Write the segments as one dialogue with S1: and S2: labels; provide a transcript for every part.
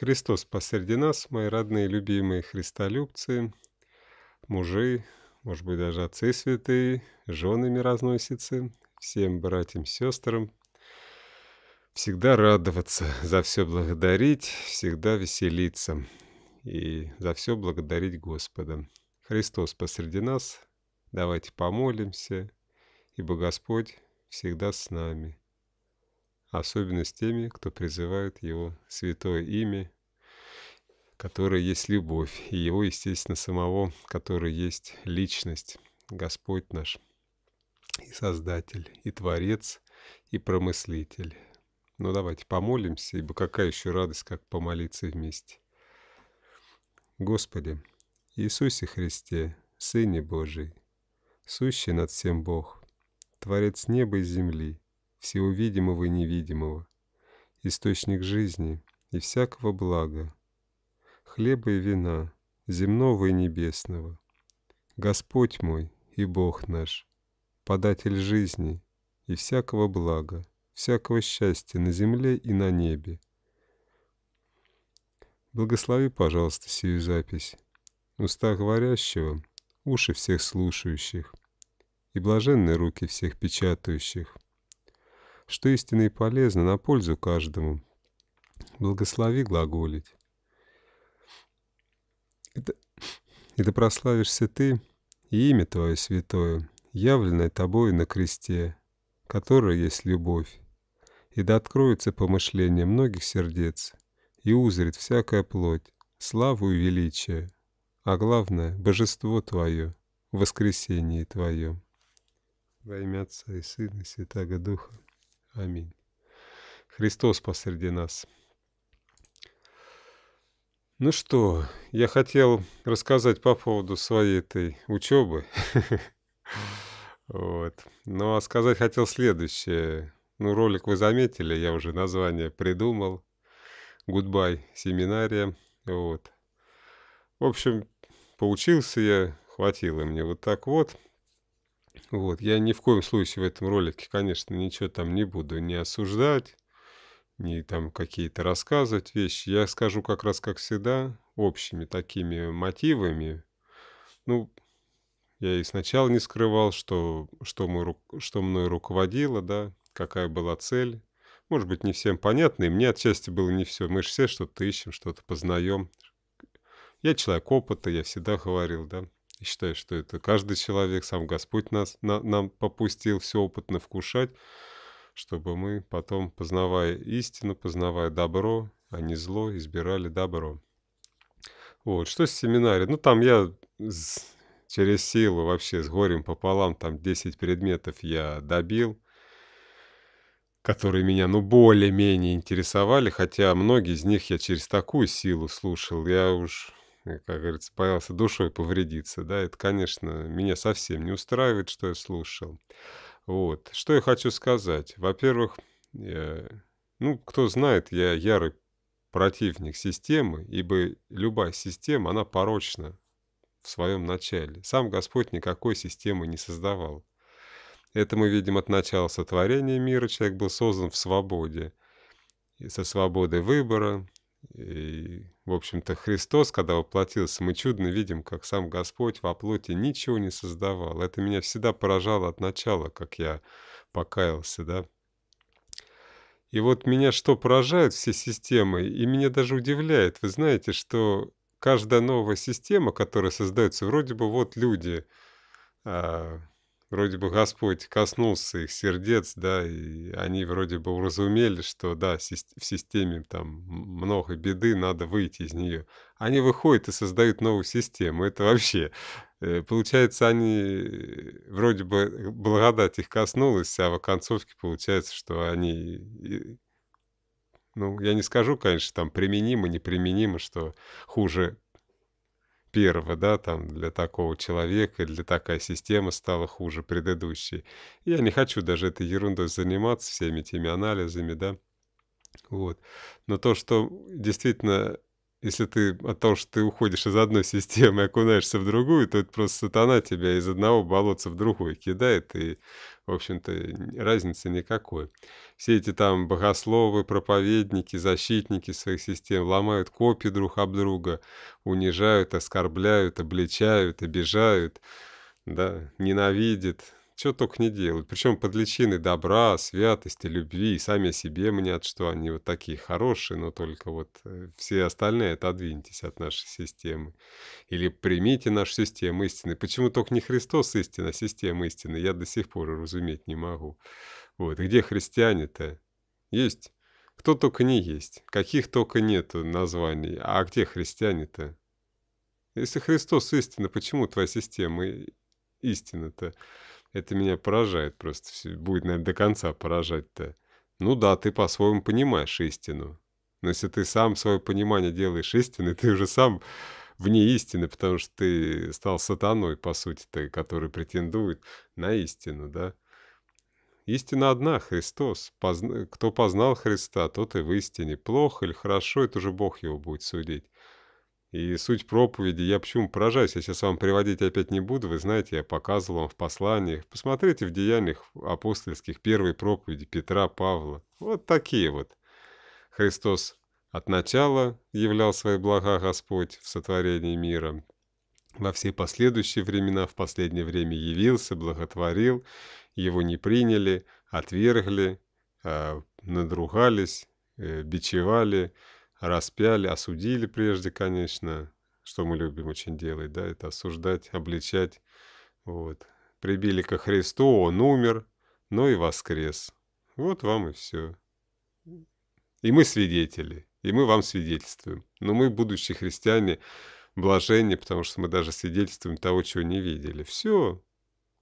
S1: Христос посреди нас, мои родные, любимые христолюбцы, мужи, может быть, даже отцы святые, жены миразносицы, всем братьям, сестрам, всегда радоваться, за все благодарить, всегда веселиться и за все благодарить Господа. Христос посреди нас, давайте помолимся, ибо Господь всегда с нами особенно с теми, кто призывает его святое имя, которое есть любовь, и его, естественно, самого, который есть личность, Господь наш, и Создатель, и Творец, и Промыслитель. Ну давайте помолимся, ибо какая еще радость, как помолиться вместе. Господи, Иисусе Христе, Сыне Божий, сущий над всем Бог, Творец неба и земли, всего видимого и невидимого, источник жизни и всякого блага, хлеба и вина, земного и небесного. Господь мой и Бог наш, податель жизни и всякого блага, всякого счастья на земле и на небе. Благослови, пожалуйста, сию запись. Уста говорящего, уши всех слушающих и блаженные руки всех печатающих что истинно и полезно на пользу каждому. Благослови глаголить. И да, прославишься ты и имя твое святое, явленное тобою на кресте, которое есть любовь. И да откроется помышление многих сердец, и узрит всякая плоть, славу и величие, а главное — божество твое, воскресение твое. Во имя Отца и Сына и Святаго Духа. Аминь. Христос посреди нас. Ну что, я хотел рассказать по поводу своей этой учебы. Вот. Ну, а сказать хотел следующее. Ну, ролик вы заметили, я уже название придумал. Гудбай семинария. Вот. В общем, поучился я, хватило мне вот так вот. Вот, я ни в коем случае в этом ролике, конечно, ничего там не буду не осуждать, не там какие-то рассказывать вещи. Я скажу как раз, как всегда, общими такими мотивами. Ну, я и сначала не скрывал, что, что, мой, что мной руководило, да, какая была цель. Может быть, не всем понятно, и мне отчасти было не все. Мы же все что-то ищем, что-то познаем. Я человек опыта, я всегда говорил, да. Я считаю, что это каждый человек, сам Господь нас, на, нам попустил все опытно вкушать, чтобы мы потом, познавая истину, познавая добро, а не зло, избирали добро. Вот, что с семинарии. Ну, там я с, через силу вообще с горем пополам, там 10 предметов я добил, которые меня, ну, более-менее интересовали, хотя многие из них я через такую силу слушал, я уж Э, как говорится, боялся душой повредиться, да, это, конечно, меня совсем не устраивает, что я слушал. Вот, что я хочу сказать. Во-первых, э, ну, кто знает, я ярый противник системы, ибо любая система, она порочна в своем начале. Сам Господь никакой системы не создавал. Это мы видим от начала сотворения мира. Человек был создан в свободе. со свободой выбора, и в общем-то, Христос, когда воплотился, мы чудно видим, как сам Господь во плоти ничего не создавал. Это меня всегда поражало от начала, как я покаялся, да. И вот меня что поражает все системы, и меня даже удивляет, вы знаете, что каждая новая система, которая создается, вроде бы вот люди, а, вроде бы Господь коснулся их сердец, да, и они вроде бы уразумели, что, да, в системе там много беды, надо выйти из нее. Они выходят и создают новую систему. Это вообще, э, получается, они, э, вроде бы э, благодать их коснулась, а в концовке получается, что они ну, я не скажу, конечно, там применимо, неприменимо, что хуже первого, да, там для такого человека, для такая система стала хуже предыдущей. Я не хочу даже этой ерундой заниматься, всеми этими анализами, да. Вот. Но то, что действительно если ты от того, что ты уходишь из одной системы и окунаешься в другую, то это просто сатана тебя из одного болотца в другое кидает, и, в общем-то, разницы никакой. Все эти там богословы, проповедники, защитники своих систем ломают копии друг об друга, унижают, оскорбляют, обличают, обижают, да, ненавидят, чего только не делают. Причем под личиной добра, святости, любви и сами о себе мнят, что они вот такие хорошие, но только вот э, все остальные отодвиньтесь от нашей системы. Или примите нашу систему истины. Почему только не Христос истина, а система истины, я до сих пор разуметь не могу. Вот, где христиане-то? Есть? Кто только не есть, каких только нету названий. А где христиане-то? Если Христос истина, почему твоя система истина-то? Это меня поражает просто. Будет, наверное, до конца поражать-то. Ну да, ты по-своему понимаешь истину. Но если ты сам свое понимание делаешь истиной, ты уже сам вне истины, потому что ты стал сатаной, по сути-то, который претендует на истину, да? Истина одна — Христос. Позна... Кто познал Христа, тот и в истине. Плохо или хорошо, это уже Бог его будет судить. И суть проповеди, я почему поражаюсь, я сейчас вам приводить опять не буду, вы знаете, я показывал вам в посланиях. Посмотрите в деяниях апостольских первой проповеди Петра, Павла. Вот такие вот. Христос от начала являл свои блага Господь в сотворении мира. Во все последующие времена, в последнее время явился, благотворил, его не приняли, отвергли, а, надругались, э, бичевали, распяли, осудили прежде, конечно, что мы любим очень делать, да, это осуждать, обличать, вот. Прибили ко Христу, он умер, но и воскрес. Вот вам и все. И мы свидетели, и мы вам свидетельствуем. Но мы, будучи христиане, блаженнее, потому что мы даже свидетельствуем того, чего не видели. Все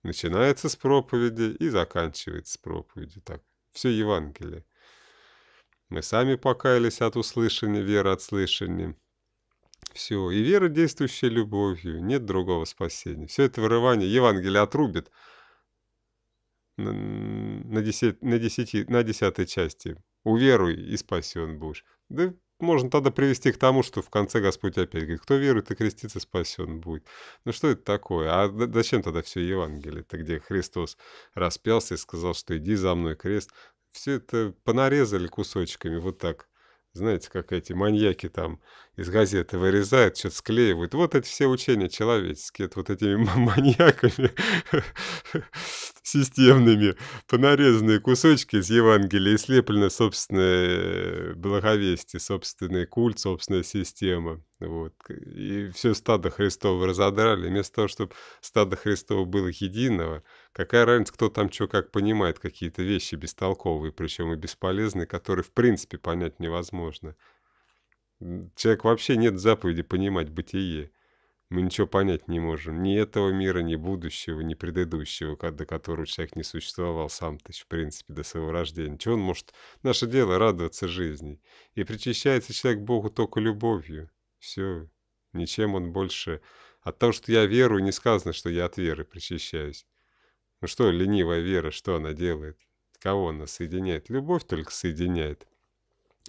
S1: начинается с проповеди и заканчивается с проповеди. Так, все Евангелие. Мы сами покаялись от услышания, вера от слышания. Все. И вера, действующая любовью. Нет другого спасения. Все это вырывание Евангелие отрубит на, на, на, десяти, на десятой части. Уверуй и спасен будешь. Да можно тогда привести к тому, что в конце Господь опять говорит, кто верует и крестится, спасен будет. Ну что это такое? А зачем тогда все Евангелие? Это где Христос распялся и сказал, что иди за мной крест, все это понарезали кусочками вот так. Знаете, как эти маньяки там из газеты вырезают, что-то склеивают. Вот эти все учения человеческие, это вот этими маньяками системными, понарезанные кусочки из Евангелия, и слеплены собственное э, благовестие, собственный культ, собственная система. Вот. И все стадо Христово разодрали. Вместо того, чтобы стадо Христово было единого, какая разница, кто там что как понимает, какие-то вещи бестолковые, причем и бесполезные, которые в принципе понять невозможно. Человек вообще нет заповеди понимать бытие. Мы ничего понять не можем. Ни этого мира, ни будущего, ни предыдущего, до которого человек не существовал сам-то, есть в принципе, до своего рождения. Чего он может? Наше дело радоваться жизни. И причащается человек Богу только любовью. Все, ничем он больше... От того, что я верую, не сказано, что я от веры причащаюсь. Ну что, ленивая вера, что она делает? Кого она соединяет? Любовь только соединяет.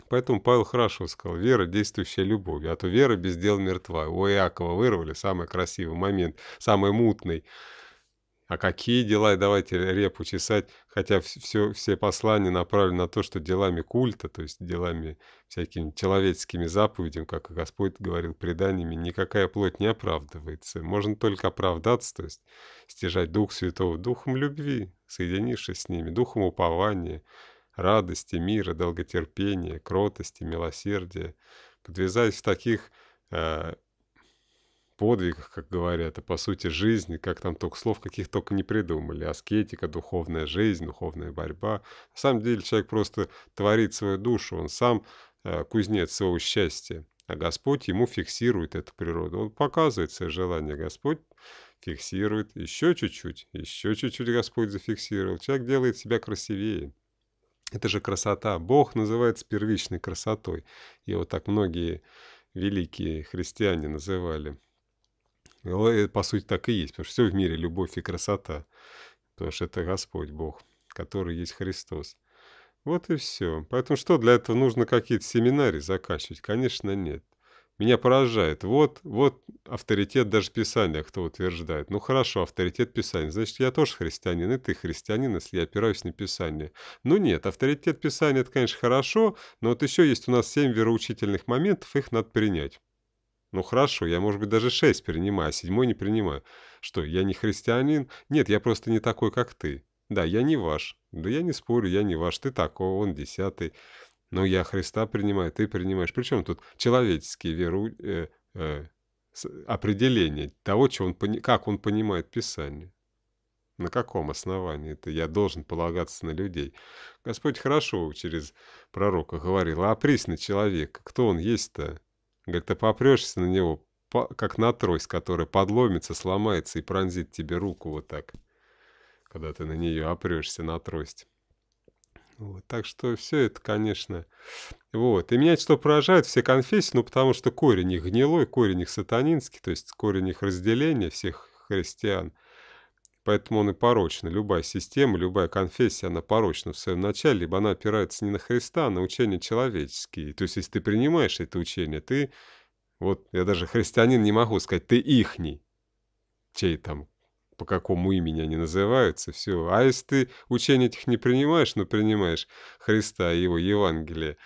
S1: Поэтому Павел хорошо сказал, вера – действующая любовь, а то вера без дел мертва. У Иакова вырвали самый красивый момент, самый мутный – а какие дела? Давайте репу чесать. Хотя все, все послания направлены на то, что делами культа, то есть делами всякими человеческими заповедями, как и Господь говорил преданиями, никакая плоть не оправдывается. Можно только оправдаться, то есть стяжать Дух Святого Духом любви, соединившись с ними, Духом упования, радости, мира, долготерпения, кротости, милосердия, подвязаясь в таких э, подвигах, как говорят, а по сути жизни, как там только слов каких только не придумали. Аскетика, духовная жизнь, духовная борьба. На самом деле человек просто творит свою душу, он сам э, кузнец своего счастья. А Господь ему фиксирует эту природу. Он показывает свое желание. Господь фиксирует еще чуть-чуть, еще чуть-чуть Господь зафиксировал. Человек делает себя красивее. Это же красота. Бог называется первичной красотой. и вот так многие великие христиане называли. Ну, э, по сути, так и есть, потому что все в мире – любовь и красота, потому что это Господь Бог, который есть Христос. Вот и все. Поэтому что для этого нужно какие-то семинарии заканчивать? Конечно, нет. Меня поражает. Вот, вот авторитет даже Писания, кто утверждает. Ну хорошо, авторитет Писания. Значит, я тоже христианин, и ты христианин, если я опираюсь на Писание. Ну нет, авторитет Писания, это, конечно, хорошо, но вот еще есть у нас семь вероучительных моментов, их надо принять. Ну хорошо, я, может быть, даже шесть принимаю, а седьмой не принимаю. Что, я не христианин? Нет, я просто не такой, как ты. Да, я не ваш. Да я не спорю, я не ваш. Ты такой, он десятый. Но я Христа принимаю, ты принимаешь. Причем тут человеческие веру... Э, э, определение того, что он, пони... как он понимает Писание. На каком основании это я должен полагаться на людей? Господь хорошо через пророка говорил, а присно человека, кто он есть-то? Говорит, ты попрешься на него, как на трость, которая подломится, сломается и пронзит тебе руку вот так, когда ты на нее опрешься, на трость. Вот, так что все это, конечно. Вот. И меня что поражает, все конфессии, ну, потому что корень их гнилой, корень их сатанинский, то есть корень их разделения всех христиан – Поэтому он и порочен. Любая система, любая конфессия, она порочна в своем начале, либо она опирается не на Христа, а на учения человеческие. То есть, если ты принимаешь это учение, ты, вот я даже христианин не могу сказать, ты ихний, чей там, по какому имени они называются, все. А если ты учение этих не принимаешь, но принимаешь Христа и его Евангелие,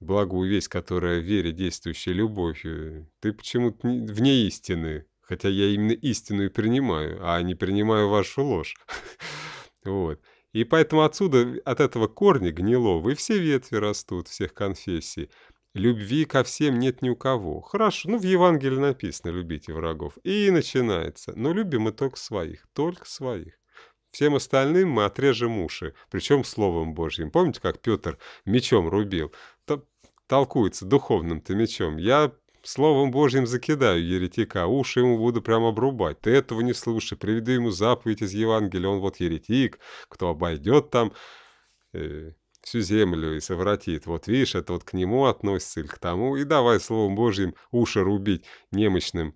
S1: благую весть, которая в вере, действующая любовью, ты почему-то вне истины, хотя я именно истинную принимаю, а не принимаю вашу ложь. Вот. И поэтому отсюда, э, от этого корня гнилого, и все ветви растут, всех конфессий. Любви ко всем нет ни у кого. Хорошо, ну в Евангелии написано «любите врагов». И начинается. Но любим мы только своих, только своих. Всем остальным мы отрежем уши, причем Словом Божьим. Помните, как Петр мечом рубил? Толкуется духовным-то мечом. Я Словом Божьим закидаю еретика, уши ему буду прямо обрубать. Ты этого не слушай, приведу ему заповедь из Евангелия, он вот еретик, кто обойдет там э, всю землю и совратит. Вот видишь, это вот к нему относится или к тому, и давай Словом Божьим уши рубить немощным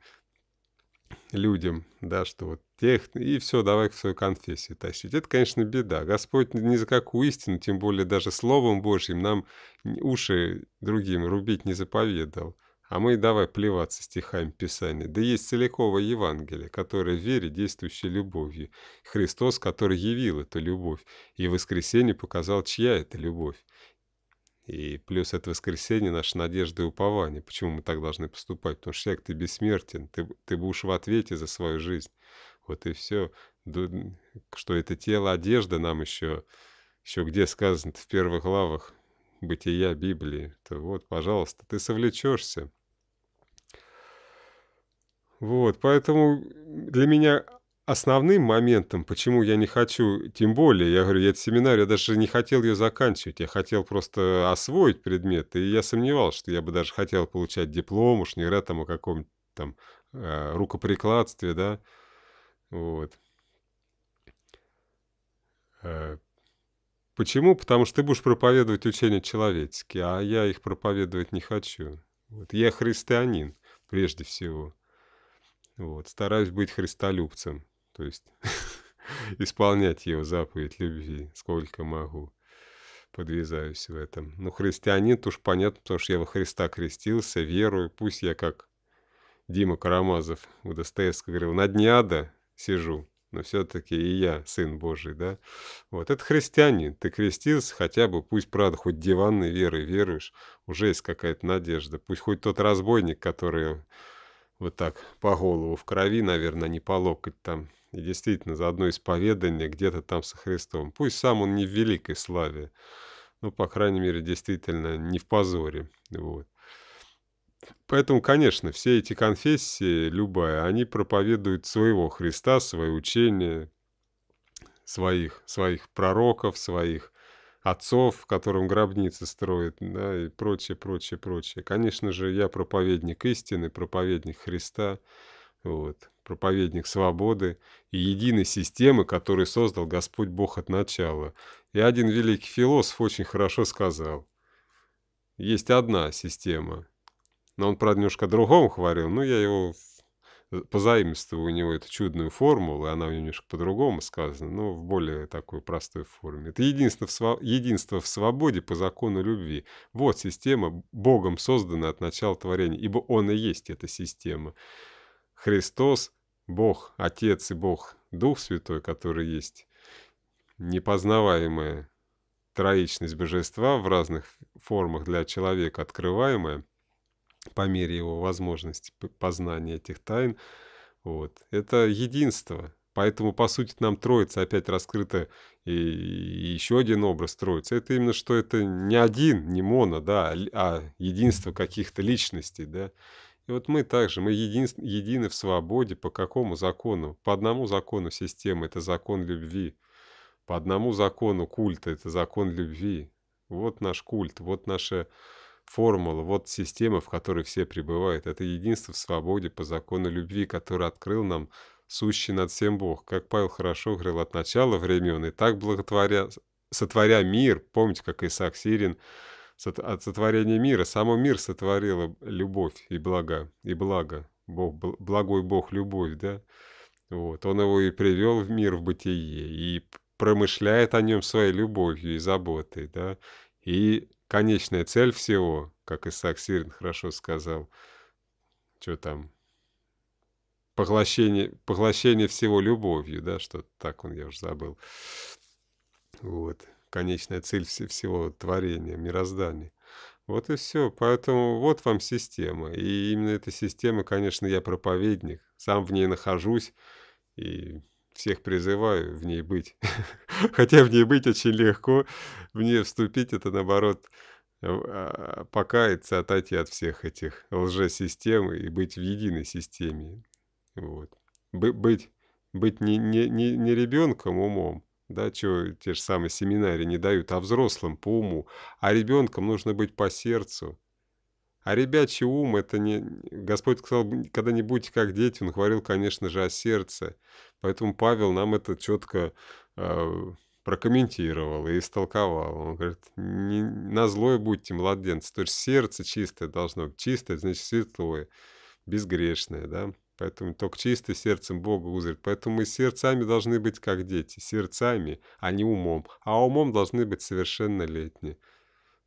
S1: людям, да, что вот тех, и все, давай в свою конфессию тащить. Это, конечно, беда. Господь ни за какую истину, тем более даже Словом Божьим, нам уши другим рубить не заповедал. А мы и давай плеваться стихами Писания. Да есть целиковое Евангелие, которое в вере, действующей любовью. Христос, который явил эту любовь. И в воскресенье показал, чья это любовь. И плюс это воскресенье наша надежда и упование. Почему мы так должны поступать? Потому что человек, ты бессмертен, ты, ты будешь в ответе за свою жизнь. Вот и все. Что это тело, одежда нам еще, еще где сказано в первых главах бытия Библии, то вот, пожалуйста, ты совлечешься. Вот, поэтому для меня основным моментом, почему я не хочу, тем более, я говорю, я этот семинар я даже не хотел ее заканчивать, я хотел просто освоить предмет, и я сомневался, что я бы даже хотел получать диплом, уж не говоря там о каком-то там э, рукоприкладстве, да, вот. Э, почему? Потому что ты будешь проповедовать учения человеческие, а я их проповедовать не хочу. Вот. Я христианин, прежде всего. Вот. Стараюсь быть христолюбцем, то есть исполнять его заповедь любви, сколько могу. Подвязаюсь в этом. Ну, христианин-то уж понятно, потому что я во Христа крестился, верую. Пусть я как Дима Карамазов у Достоевского говорил, на дне ада сижу, но все-таки и я сын Божий, да? Вот это христианин, ты крестился хотя бы, пусть, правда, хоть диванной верой веруешь, уже есть какая-то надежда. Пусть хоть тот разбойник, который вот так по голову в крови, наверное, не по локоть там. И действительно, за одно исповедание где-то там со Христом. Пусть сам он не в великой славе, но, по крайней мере, действительно не в позоре. Вот. Поэтому, конечно, все эти конфессии, любая, они проповедуют своего Христа, свое учения своих, своих пророков, своих отцов, которым гробницы строят, да, и прочее, прочее, прочее. Конечно же, я проповедник истины, проповедник Христа, вот, проповедник свободы и единой системы, которую создал Господь Бог от начала. И один великий философ очень хорошо сказал, есть одна система. Но он про немножко другому говорил, но я его позаимствовал у него эту чудную формулу, и она у него немножко по-другому сказана, но в более такой простой форме. Это единство в, сво... единство в свободе по закону любви. Вот система, Богом создана от начала творения, ибо Он и есть эта система. Христос, Бог, Отец и Бог, Дух Святой, который есть непознаваемая троичность божества в разных формах для человека открываемая – по мере его возможности познания этих тайн. Вот. Это единство. Поэтому, по сути, нам Троица опять раскрыта, и, еще один образ Троицы. Это именно, что это не один, не моно, да, а, а единство каких-то личностей, да. И вот мы также, мы един, едины в свободе по какому закону? По одному закону системы – это закон любви. По одному закону культа – это закон любви. Вот наш культ, вот наше формула, вот система, в которой все пребывают. Это единство в свободе по закону любви, который открыл нам сущий над всем Бог. Как Павел хорошо говорил от начала времен, и так благотворя, сотворя мир, помните, как Исаак Сирин, от сотворения мира, само мир сотворила любовь и благо, и благо. Бог, благой Бог любовь, да? Вот, он его и привел в мир, в бытие, и промышляет о нем своей любовью и заботой, да? И конечная цель всего, как Исаак Сирин хорошо сказал, что там, поглощение, поглощение всего любовью, да, что так он, я уже забыл. Вот, конечная цель вс всего творения, мироздания. Вот и все. Поэтому вот вам система. И именно эта система, конечно, я проповедник. Сам в ней нахожусь. И всех призываю в ней быть. Хотя в ней быть очень легко, в нее вступить это наоборот а, покаяться, отойти от всех этих лжесистем и быть в единой системе. Вот. Бы быть быть не, не, не, не ребенком умом, да, чего те же самые семинарии не дают, а взрослым по уму, а ребенком нужно быть по сердцу, а ребячий ум, это не... Господь сказал, когда не будете как дети, он говорил, конечно же, о сердце. Поэтому Павел нам это четко э, прокомментировал и истолковал. Он говорит, не, на злое будьте младенцы. То есть сердце чистое должно быть. Чистое, значит, светлое, безгрешное, да. Поэтому только чистое сердцем Бога узрит. Поэтому мы сердцами должны быть как дети. Сердцами, а не умом. А умом должны быть совершеннолетние.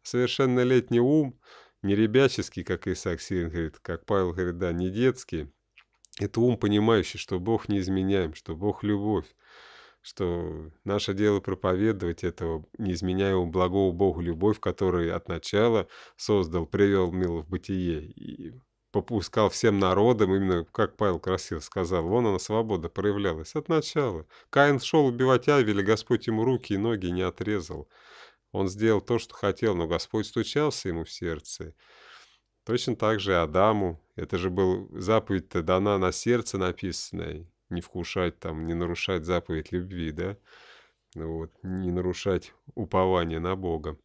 S1: Совершеннолетний ум – не ребяческий, как Исаак Сирин говорит, как Павел говорит, да, не детский. Это ум, понимающий, что Бог не изменяем, что Бог любовь, что наше дело проповедовать этого неизменяемого благого Бога любовь, который от начала создал, привел мило в бытие и попускал всем народам, именно как Павел красиво сказал, вон она, свобода, проявлялась от начала. Каин шел убивать Авеля, Господь ему руки и ноги не отрезал. Он сделал то, что хотел, но Господь стучался ему в сердце. Точно так же Адаму. Это же был заповедь-то дана на сердце написанная. Не вкушать там, не нарушать заповедь любви, да? Ну вот, не нарушать упование на Бога.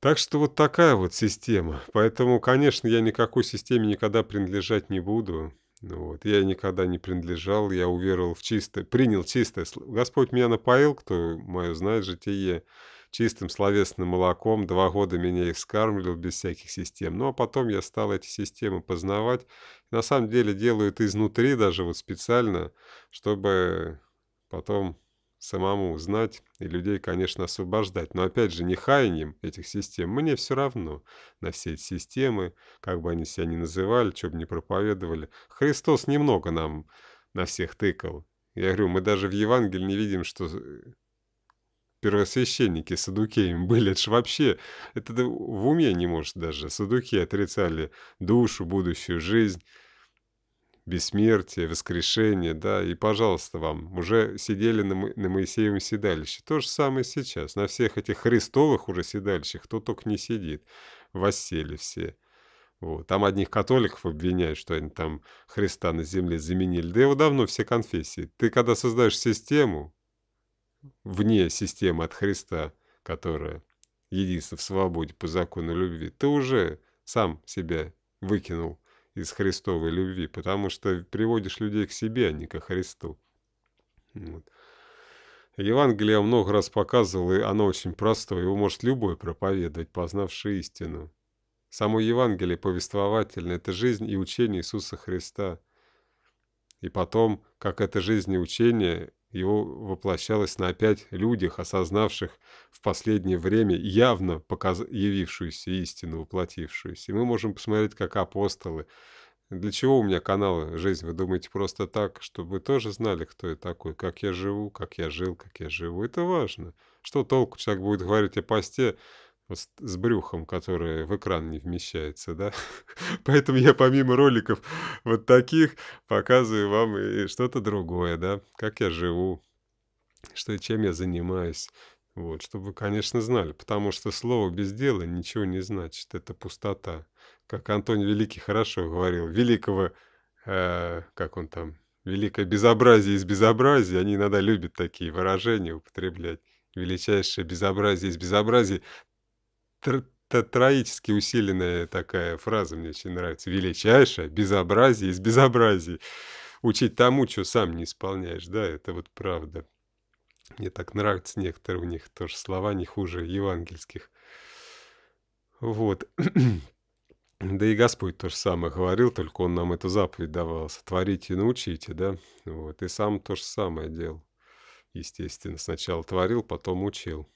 S1: Так что вот такая вот система. Поэтому, конечно, я никакой системе никогда принадлежать не буду. Ну вот. Я никогда не принадлежал, я уверовал в чистое, принял чистое. Господь меня напоил, кто мое знает, житие чистым словесным молоком. Два года меня их скармливал без всяких систем. Ну, а потом я стал эти системы познавать. На самом деле делают изнутри даже вот специально, чтобы потом самому знать и людей, конечно, освобождать. Но опять же, не хаянием этих систем. Мне все равно на все эти системы, как бы они себя ни называли, что бы ни проповедовали. Христос немного нам на всех тыкал. Я говорю, мы даже в Евангелии не видим, что первосвященники садукеями были. Это же вообще, это в уме не может даже. Садуки отрицали душу, будущую жизнь бессмертие, воскрешение, да, и пожалуйста вам, уже сидели на, Мо- на Моисеевом седалище. То же самое сейчас, на всех этих христовых уже седалищах, кто только не сидит, воссели все. Вот. Там одних католиков обвиняют, что они там Христа на земле заменили. Да его давно все конфессии. Ты когда создаешь систему, вне системы от Христа, которая единство в свободе по закону любви, ты уже сам себя выкинул из Христовой любви, потому что приводишь людей к себе, а не ко Христу. Вот. Евангелие много раз показывал, и оно очень простое, его может любой проповедовать, познавший истину. Само Евангелие повествовательное – это жизнь и учение Иисуса Христа. И потом, как это жизнь и учение его воплощалось на опять людях, осознавших в последнее время явно показ... явившуюся истину, воплотившуюся. И мы можем посмотреть, как апостолы. Для чего у меня каналы «Жизнь»? Вы думаете просто так, чтобы вы тоже знали, кто я такой, как я живу, как я жил, как я живу. Это важно. Что толку человек будет говорить о посте, с, брюхом, которое в экран не вмещается, да. Поэтому я помимо роликов вот таких показываю вам и что-то другое, да, как я живу, что чем я занимаюсь. Вот, чтобы вы, конечно, знали, потому что слово без дела ничего не значит, это пустота. Как Антоний Великий хорошо говорил, великого, э, как он там, великое безобразие из безобразия, они иногда любят такие выражения употреблять величайшее безобразие из безобразий, тр- троически усиленная такая фраза мне очень нравится. Величайшее безобразие из безобразий. Учить тому, что сам не исполняешь, да, это вот правда. Мне так нравится некоторые у них тоже слова, не хуже евангельских. Вот. Да и Господь то же самое говорил, только Он нам эту заповедь давал. Сотворите и научите, да? Вот. И сам то же самое делал. Естественно, сначала творил, потом учил.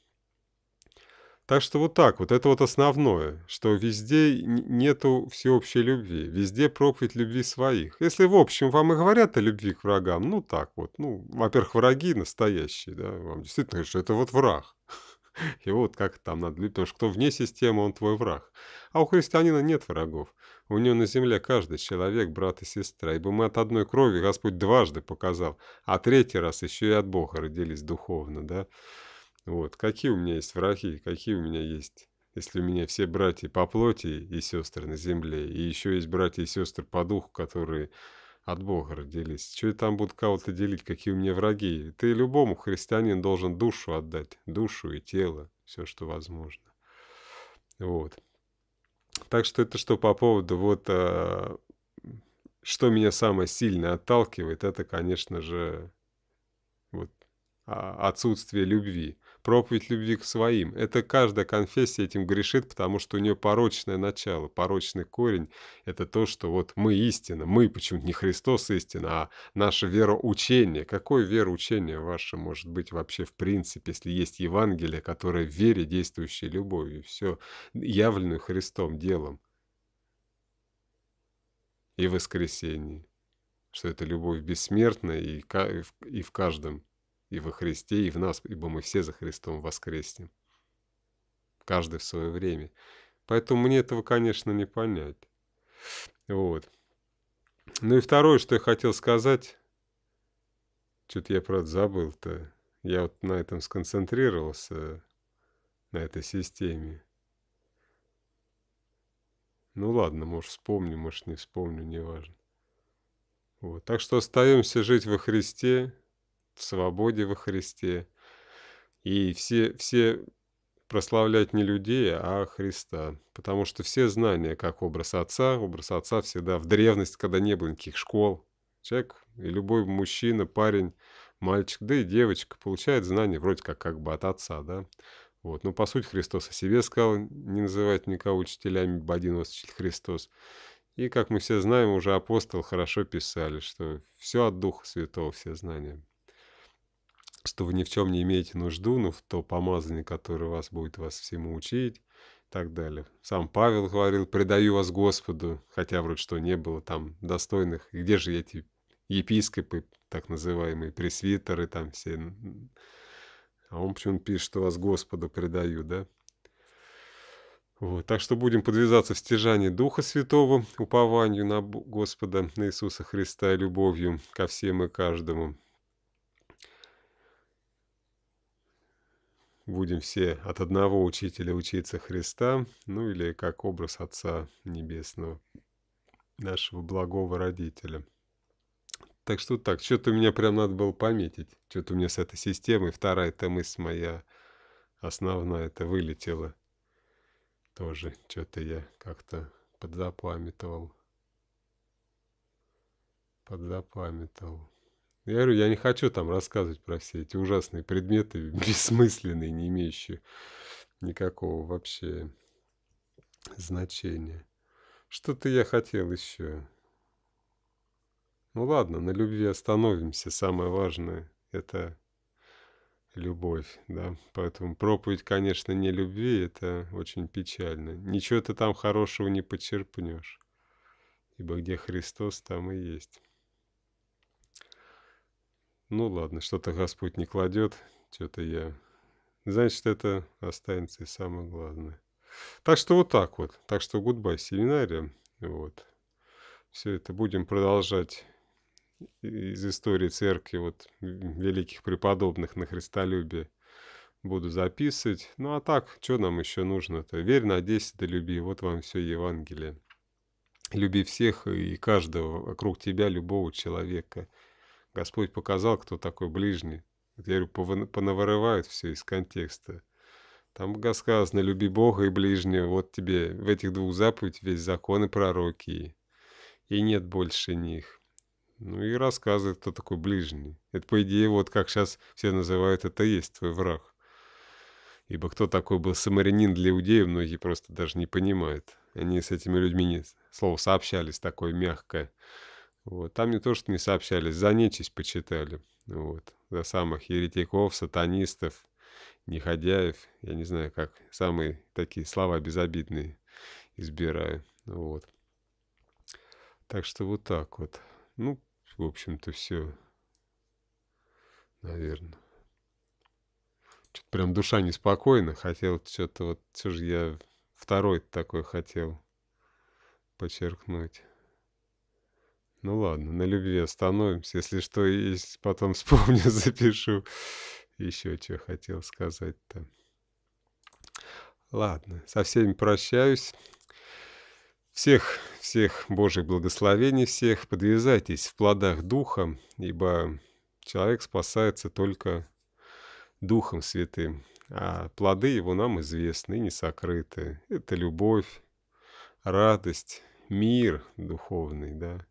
S1: Так что вот так вот, это вот основное, что везде нету всеобщей любви, везде проповедь любви своих. Если в общем вам и говорят о любви к врагам, ну так вот, ну, во-первых, враги настоящие, да, вам действительно говорят, что это вот враг. И вот как там надо любить, потому что кто вне системы, он твой враг. А у христианина нет врагов. У него на земле каждый человек, брат и сестра. Ибо мы от одной крови Господь дважды показал, а третий раз еще и от Бога родились духовно, да. Вот, какие у меня есть враги, какие у меня есть... Если у меня все братья по плоти и сестры на земле, и еще есть братья и сестры по духу, которые от Бога родились. Что я там буду кого-то делить, какие у меня враги? Ты любому христианин должен душу отдать, душу и тело, все, что возможно. Вот. Так что это что по поводу вот... А, что меня самое сильно отталкивает, это, конечно же, вот а, отсутствие любви проповедь любви к своим. Это каждая конфессия этим грешит, потому что у нее порочное начало, порочный корень. Это то, что вот мы истина, мы почему-то не Христос истина, а наше вероучение. Какое вероучение ваше может быть вообще в принципе, если есть Евангелие, которое в вере, действующей любовью, все явленную Христом делом и воскресении, что это любовь бессмертная и в каждом и во Христе, и в нас, ибо мы все за Христом воскреснем. Каждый в свое время. Поэтому мне этого, конечно, не понять. Вот. Ну и второе, что я хотел сказать. Что-то я, правда, забыл-то. Я вот на этом сконцентрировался, на этой системе. Ну ладно, может вспомню, может не вспомню, неважно. Вот. Так что остаемся жить во Христе, в свободе во Христе. И все, все прославлять не людей, а Христа. Потому что все знания, как образ отца, образ отца всегда в древность, когда не было никаких школ. Человек и любой мужчина, парень, мальчик, да и девочка получает знания вроде как как бы от отца, да. Вот. Но по сути Христос о себе сказал, не называть никого учителями, ибо один учитель Христос. И, как мы все знаем, уже апостол хорошо писали, что все от Духа Святого, все знания что вы ни в чем не имеете нужду, но ну, в то помазание, которое вас будет вас всему учить, и так далее. Сам Павел говорил, предаю вас Господу, хотя вроде что не было там достойных. где же эти епископы, так называемые пресвитеры там все? А он почему пишет, что вас Господу предаю, да? Вот, так что будем подвязаться в стяжании Духа Святого, упованию на Господа, на Иисуса Христа и любовью ко всем и каждому. будем все от одного учителя учиться Христа, ну или как образ Отца Небесного, нашего благого родителя. Так что так, что-то у меня прям надо было пометить. Что-то у меня с этой системой, вторая эта мысль моя основная, это вылетела. Тоже что-то я как-то подзапамятовал. Подзапамятовал. Я говорю, я не хочу там рассказывать про все эти ужасные предметы, бессмысленные, не имеющие никакого вообще значения. Что-то я хотел еще. Ну ладно, на любви остановимся. Самое важное – это любовь, да. Поэтому проповедь, конечно, не любви, это очень печально. Ничего ты там хорошего не почерпнешь, ибо где Христос, там и есть. Ну ладно, что-то Господь не кладет, что-то я... Значит, это останется и самое главное. Так что вот так вот. Так что гудбай семинария. Вот. Все это будем продолжать из истории церкви вот великих преподобных на христолюбие буду записывать. Ну а так, что нам еще нужно-то? Верь, надейся, да люби. Вот вам все Евангелие. Люби всех и каждого вокруг тебя, любого человека – Господь показал, кто такой ближний. Я говорю, понаворывают все из контекста. Там сказано, люби Бога и ближнего. Вот тебе в этих двух заповедях весь закон и пророки. И нет больше них. Ну и рассказывает, кто такой ближний. Это, по идее, вот как сейчас все называют, это и есть твой враг. Ибо кто такой был самарянин для иудеев, многие просто даже не понимают. Они с этими людьми не, слово сообщались такое мягкое. Вот. Там не то, что не сообщались, за нечисть почитали. Вот. За самых еретиков, сатанистов, негодяев. Я не знаю, как самые такие слова безобидные избираю. Вот. Так что вот так вот. Ну, в общем-то, все. Наверное. Что-то прям душа неспокойна. Хотел что-то вот... Что же я второй такой хотел подчеркнуть. Ну ладно, на любви остановимся. Если что, есть, потом вспомню, запишу. Еще что хотел сказать-то. Ладно, со всеми прощаюсь. Всех, всех Божьих благословений всех. Подвязайтесь в плодах Духа, ибо человек спасается только Духом Святым. А плоды его нам известны не сокрыты. Это любовь, радость, мир духовный, да.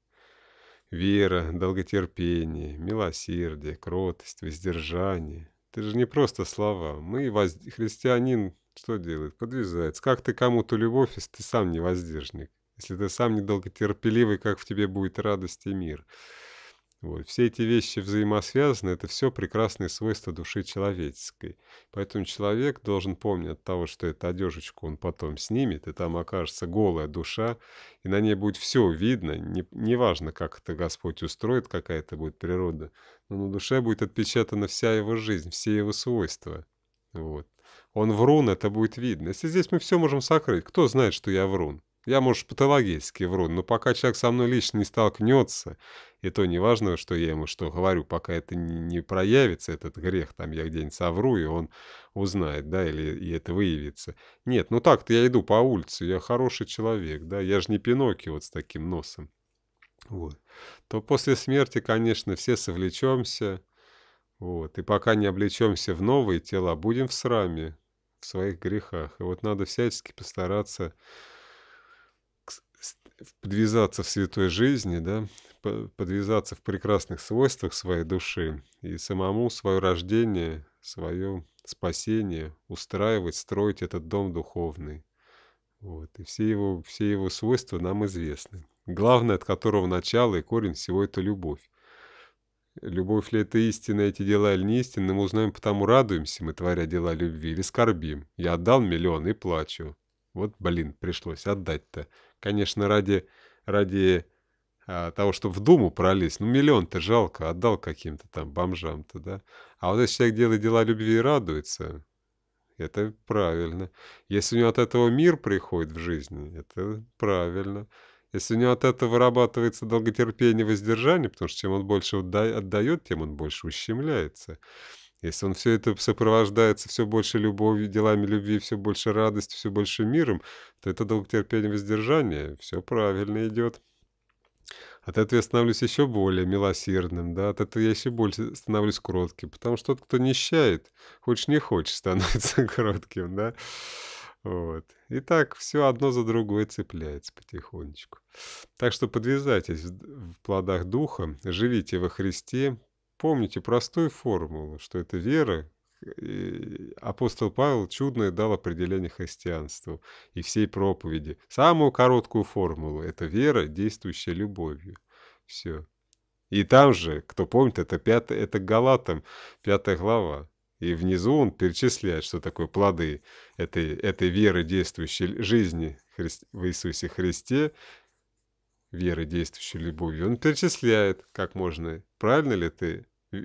S1: Вера, долготерпение, милосердие, кротость, воздержание. Это же не просто слова. Мы, воз... христианин, что делает? Подвязается. Как ты кому-то любовь, если ты сам не воздержник? Если ты сам недолготерпеливый, как в тебе будет радость и мир? Вот. Все эти вещи взаимосвязаны, это все прекрасные свойства души человеческой. Поэтому человек должен помнить от того, что эту одежечку он потом снимет, и там окажется голая душа, и на ней будет все видно, неважно, не, важно, как это Господь устроит, какая это будет природа, но на душе будет отпечатана вся его жизнь, все его свойства. Вот. Он врун, это будет видно. Если здесь мы все можем сокрыть, кто знает, что я врун? Я, может, патологически вру, но пока человек со мной лично не столкнется, и то не важно, что я ему что говорю, пока это не проявится, этот грех, там я где-нибудь совру, и он узнает, да, или и это выявится. Нет, ну так-то я иду по улице, я хороший человек, да, я же не Пиноккио вот с таким носом. Вот. То после смерти, конечно, все совлечемся, вот, и пока не облечемся в новые тела, будем в сраме, в своих грехах. И вот надо всячески постараться подвязаться в святой жизни, да, подвязаться в прекрасных свойствах своей души и самому свое рождение, свое спасение устраивать, строить этот дом духовный. Вот. И все его, все его свойства нам известны. Главное, от которого начало и корень всего – это любовь. Любовь ли это истина, эти дела или не истина, мы узнаем, потому радуемся мы, творя дела любви, или скорбим. Я отдал миллион и плачу. Вот, блин, пришлось отдать-то конечно, ради, ради а, того, чтобы в Думу пролезть. Ну, миллион-то жалко, отдал каким-то там бомжам-то, да. А вот если человек делает дела любви и радуется, это правильно. Если у него от этого мир приходит в жизни, это правильно. Если у него от этого вырабатывается долготерпение и воздержание, потому что чем он больше отдает, тем он больше ущемляется. Если он все это сопровождается все больше любовью, делами любви, все больше радости, все больше миром, то это долг терпения и воздержания, все правильно идет. От этого я становлюсь еще более милосердным, да, от этого я еще больше становлюсь кротким, потому что тот, кто нищает, хочешь не хочешь, становится кротким, да. Вот. И так все одно за другое цепляется потихонечку. Так что подвязайтесь в плодах Духа, живите во Христе, помните простую формулу, что это вера, апостол Павел чудное дал определение христианству и всей проповеди. Самую короткую формулу – это вера, действующая любовью. Все. И там же, кто помнит, это, пятое, это Галатам, пятая глава. И внизу он перечисляет, что такое плоды этой, этой веры, действующей жизни в Иисусе Христе, веры, действующей любовью. Он перечисляет, как можно, правильно ли ты э,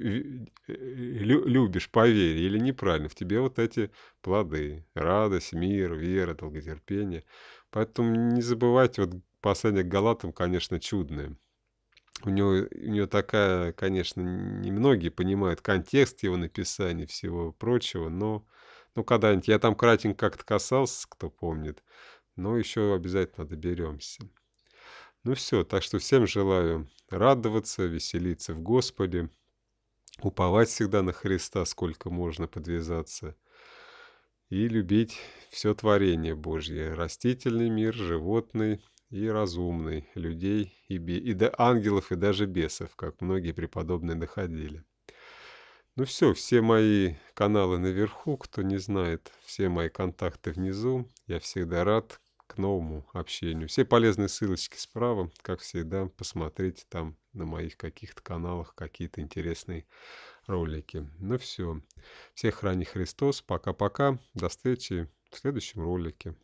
S1: любишь по вере или неправильно. В тебе вот эти плоды. Радость, мир, вера, долготерпение. Поэтому не забывайте, вот послание к Галатам, конечно, чудное. У него, у него такая, конечно, немногие понимают контекст его написания всего прочего, но но ну, когда-нибудь я там кратенько как-то касался, кто помнит, но еще обязательно доберемся. Ну все, так что всем желаю радоваться, веселиться в Господе, уповать всегда на Христа, сколько можно подвязаться, и любить все творение Божье, растительный мир, животный и разумный, людей и, бе... и до ангелов, и даже бесов, как многие преподобные доходили. Ну все, все мои каналы наверху, кто не знает, все мои контакты внизу. Я всегда рад к новому общению. Все полезные ссылочки справа, как всегда, посмотрите там на моих каких-то каналах какие-то интересные ролики. Ну все. Всех храни Христос. Пока-пока. До встречи в следующем ролике.